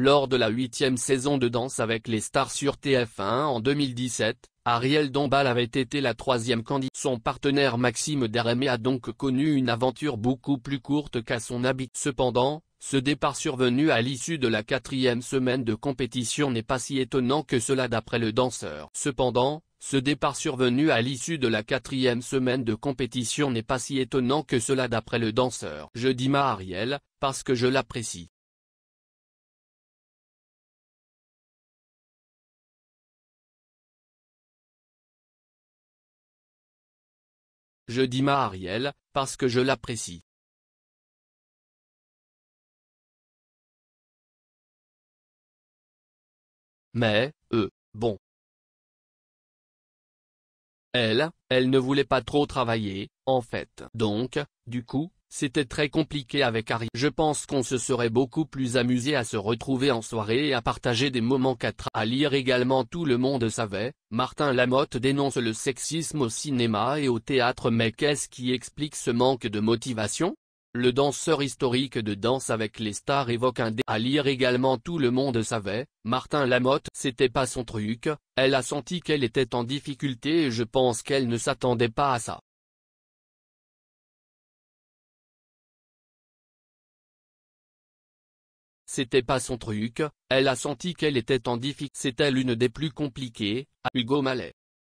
Lors de la huitième saison de Danse avec les stars sur TF1 en 2017, Ariel Dombal avait été la troisième candidate. Son partenaire Maxime Daremé a donc connu une aventure beaucoup plus courte qu'à son habit. Cependant, ce départ survenu à l'issue de la quatrième semaine de compétition n'est pas si étonnant que cela d'après le danseur. Cependant, ce départ survenu à l'issue de la quatrième semaine de compétition n'est pas si étonnant que cela d'après le danseur. Je dis ma Ariel, parce que je l'apprécie. Je dis ma parce que je l'apprécie. Mais, euh, bon. Elle, elle ne voulait pas trop travailler, en fait. Donc, du coup, c'était très compliqué avec Ari. Je pense qu'on se serait beaucoup plus amusé à se retrouver en soirée et à partager des moments 4 à lire également Tout le monde savait, Martin Lamotte dénonce le sexisme au cinéma et au théâtre mais qu'est-ce qui explique ce manque de motivation le danseur historique de Danse avec les stars évoque un dé à lire également Tout le monde savait, Martin Lamotte c'était pas son truc, elle a senti qu'elle était en difficulté et je pense qu'elle ne s'attendait pas à ça. C'était pas son truc, elle a senti qu'elle était en difficulté, C'est elle des plus compliquées, à Hugo Mallet.